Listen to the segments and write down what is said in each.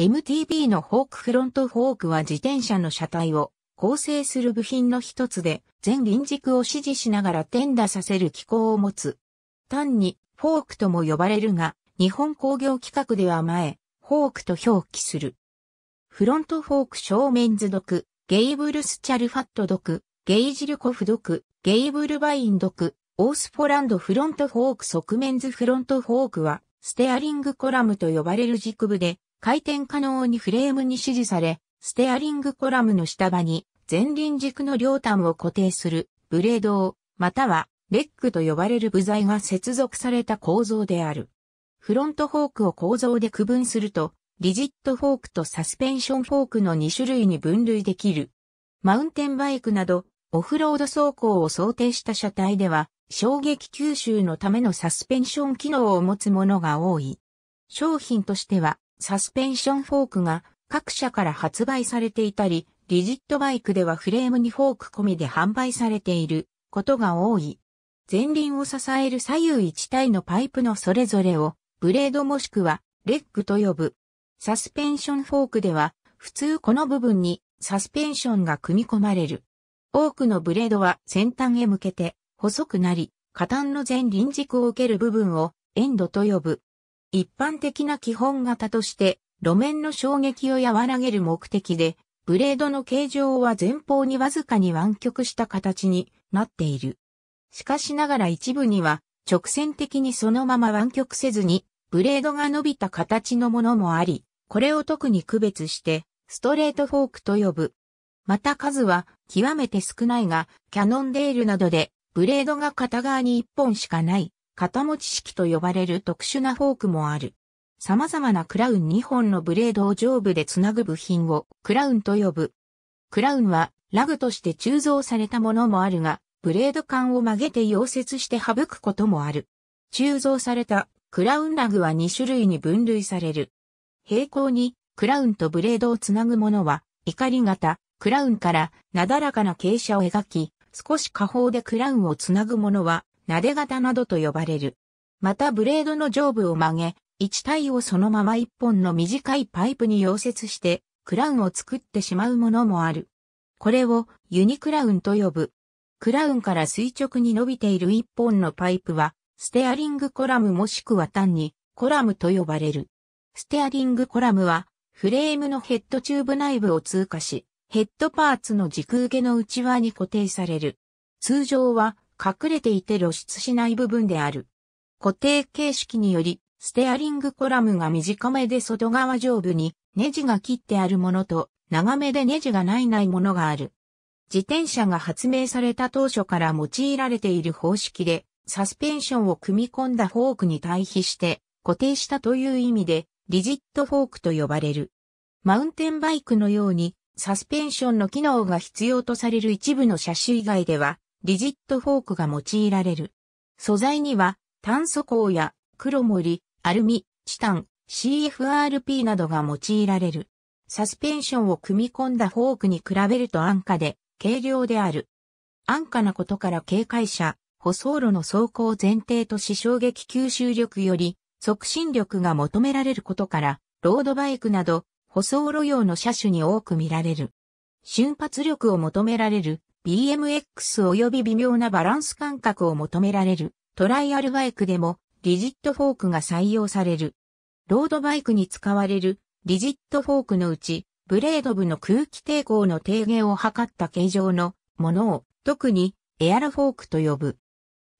MTB のフォークフロントフォークは自転車の車体を構成する部品の一つで、全輪軸を支持しながら転打させる機構を持つ。単にフォークとも呼ばれるが、日本工業規格では前、フォークと表記する。フロントフォーク正面図読、ゲイブルスチャルファット読、ゲイジルコフ読、ゲイブルバイン読、オースポランドフロントフォーク側面図フロントフォークは、ステアリングコラムと呼ばれる軸部で、回転可能にフレームに指示され、ステアリングコラムの下場に前輪軸の両端を固定するブレードを、またはレックと呼ばれる部材が接続された構造である。フロントフォークを構造で区分すると、リジットフォークとサスペンションフォークの2種類に分類できる。マウンテンバイクなど、オフロード走行を想定した車体では、衝撃吸収のためのサスペンション機能を持つものが多い。商品としては、サスペンションフォークが各社から発売されていたり、リジットバイクではフレームにフォーク込みで販売されていることが多い。前輪を支える左右一体のパイプのそれぞれをブレードもしくはレッグと呼ぶ。サスペンションフォークでは普通この部分にサスペンションが組み込まれる。多くのブレードは先端へ向けて細くなり、下端の前輪軸を受ける部分をエンドと呼ぶ。一般的な基本型として、路面の衝撃を和らげる目的で、ブレードの形状は前方にわずかに湾曲した形になっている。しかしながら一部には、直線的にそのまま湾曲せずに、ブレードが伸びた形のものもあり、これを特に区別して、ストレートフォークと呼ぶ。また数は極めて少ないが、キャノンデールなどで、ブレードが片側に一本しかない肩持ち式と呼ばれる特殊なフォークもある。様々なクラウン2本のブレードを上部でつなぐ部品をクラウンと呼ぶ。クラウンはラグとして鋳造されたものもあるが、ブレード管を曲げて溶接して省くこともある。鋳造されたクラウンラグは2種類に分類される。平行にクラウンとブレードをつなぐものは、怒り型、クラウンからなだらかな傾斜を描き、少し下方でクラウンをつなぐものは、撫で型などと呼ばれる。またブレードの上部を曲げ、一体をそのまま一本の短いパイプに溶接して、クラウンを作ってしまうものもある。これをユニクラウンと呼ぶ。クラウンから垂直に伸びている一本のパイプは、ステアリングコラムもしくは単にコラムと呼ばれる。ステアリングコラムは、フレームのヘッドチューブ内部を通過し、ヘッドパーツの軸受けの内輪に固定される。通常は隠れていて露出しない部分である。固定形式により、ステアリングコラムが短めで外側上部にネジが切ってあるものと、長めでネジがないないものがある。自転車が発明された当初から用いられている方式で、サスペンションを組み込んだフォークに対比して固定したという意味で、リジットフォークと呼ばれる。マウンテンバイクのように、サスペンションの機能が必要とされる一部の車種以外では、リジットフォークが用いられる。素材には炭素鋼や黒森、アルミ、チタン、CFRP などが用いられる。サスペンションを組み込んだフォークに比べると安価で軽量である。安価なことから警戒車、舗装路の走行前提とし衝撃吸収力より促進力が求められることから、ロードバイクなど舗装路用の車種に多く見られる。瞬発力を求められる BMX 及び微妙なバランス感覚を求められるトライアルバイクでもリジットフォークが採用される。ロードバイクに使われるリジットフォークのうちブレード部の空気抵抗の低減を図った形状のものを特にエアロフォークと呼ぶ。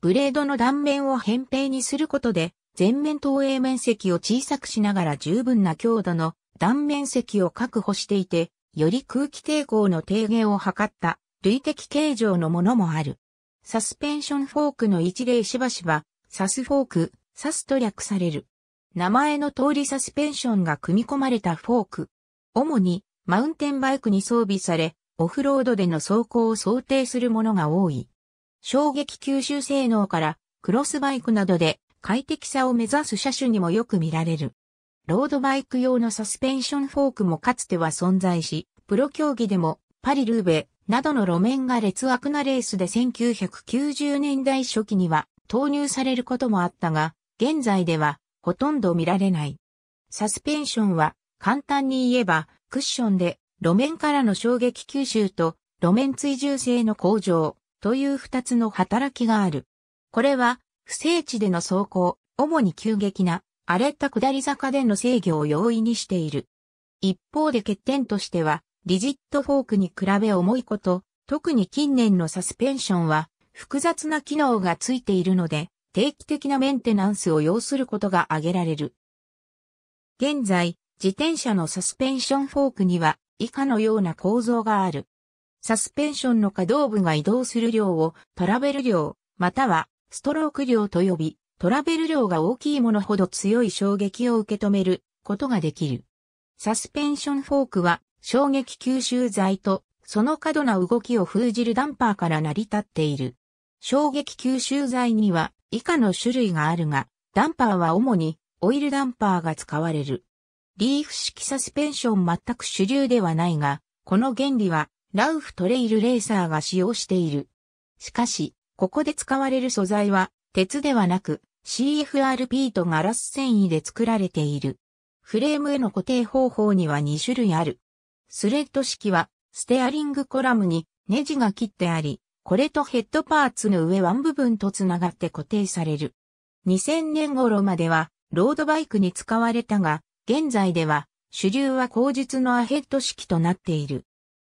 ブレードの断面を扁平にすることで全面投影面積を小さくしながら十分な強度の断面積を確保していて、より空気抵抗の低減を図った類的形状のものもある。サスペンションフォークの一例しばしば、サスフォーク、サスと略される。名前の通りサスペンションが組み込まれたフォーク。主にマウンテンバイクに装備され、オフロードでの走行を想定するものが多い。衝撃吸収性能からクロスバイクなどで快適さを目指す車種にもよく見られる。ロードバイク用のサスペンションフォークもかつては存在し、プロ競技でもパリ・ルーベ、などの路面が劣悪なレースで1990年代初期には投入されることもあったが、現在ではほとんど見られない。サスペンションは簡単に言えばクッションで路面からの衝撃吸収と路面追従性の向上という二つの働きがある。これは不整地での走行、主に急激な荒れた下り坂での制御を容易にしている。一方で欠点としてはリジットフォークに比べ重いこと、特に近年のサスペンションは複雑な機能がついているので、定期的なメンテナンスを要することが挙げられる。現在、自転車のサスペンションフォークには以下のような構造がある。サスペンションの可動部が移動する量をトラベル量、またはストローク量と呼び、トラベル量が大きいものほど強い衝撃を受け止めることができる。サスペンションフォークは衝撃吸収材と、その過度な動きを封じるダンパーから成り立っている。衝撃吸収材には以下の種類があるが、ダンパーは主にオイルダンパーが使われる。リーフ式サスペンション全く主流ではないが、この原理はラウフトレイルレーサーが使用している。しかし、ここで使われる素材は鉄ではなく CFRP とガラス繊維で作られている。フレームへの固定方法には2種類ある。スレッド式は、ステアリングコラムにネジが切ってあり、これとヘッドパーツの上ワン部分とつながって固定される。2000年頃までは、ロードバイクに使われたが、現在では、主流は後日のアヘッド式となっている。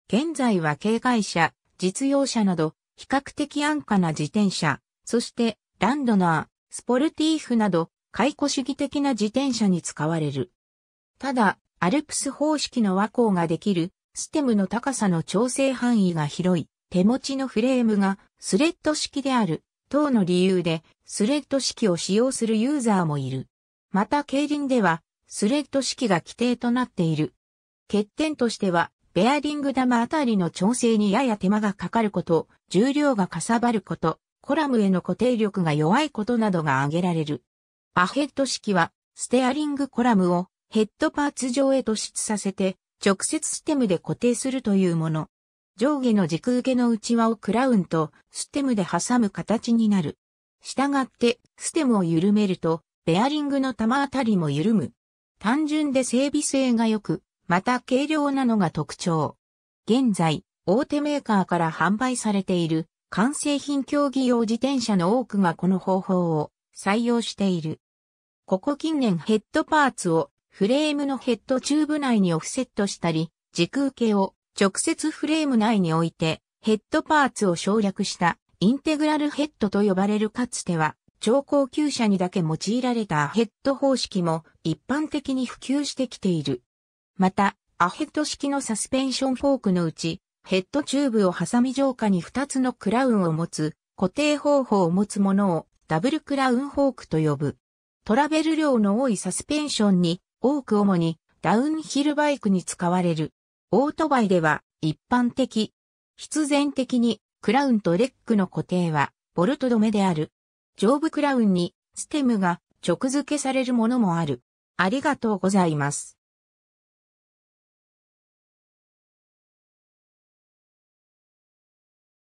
現在は警戒車、実用車など、比較的安価な自転車、そしてランドナー、スポルティーフなど、解雇主義的な自転車に使われる。ただ、アルプス方式の和光ができる、ステムの高さの調整範囲が広い、手持ちのフレームがスレッド式である、等の理由で、スレッド式を使用するユーザーもいる。また、競輪では、スレッド式が規定となっている。欠点としては、ベアリング玉あたりの調整にやや手間がかかること、重量がかさばること、コラムへの固定力が弱いことなどが挙げられる。アヘッド式は、ステアリングコラムをヘッドパーツ上へ突出させて、直接ステムで固定するというもの。上下の軸受けの内輪をクラウンとステムで挟む形になる。従って、ステムを緩めると、ベアリングの玉あたりも緩む。単純で整備性が良く、また軽量なのが特徴。現在、大手メーカーから販売されている完成品競技用自転車の多くがこの方法を採用している。ここ近年ヘッドパーツをフレームのヘッドチューブ内にオフセットしたり、時空計を直接フレーム内に置いて、ヘッドパーツを省略したインテグラルヘッドと呼ばれるかつては、超高級車にだけ用いられたアヘッド方式も一般的に普及してきている。また、アヘッド式のサスペンションフォークのうち、ヘッドチューブを挟み上下に2つのクラウンを持つ、固定方法を持つものをダブルクラウンフォークと呼ぶ。トラベル量の多いサスペンションに多く主にダウンヒルバイクに使われる。オートバイでは一般的。必然的にクラウンとレックの固定はボルト止めである。上部クラウンにステムが直付けされるものもある。ありがとうございます。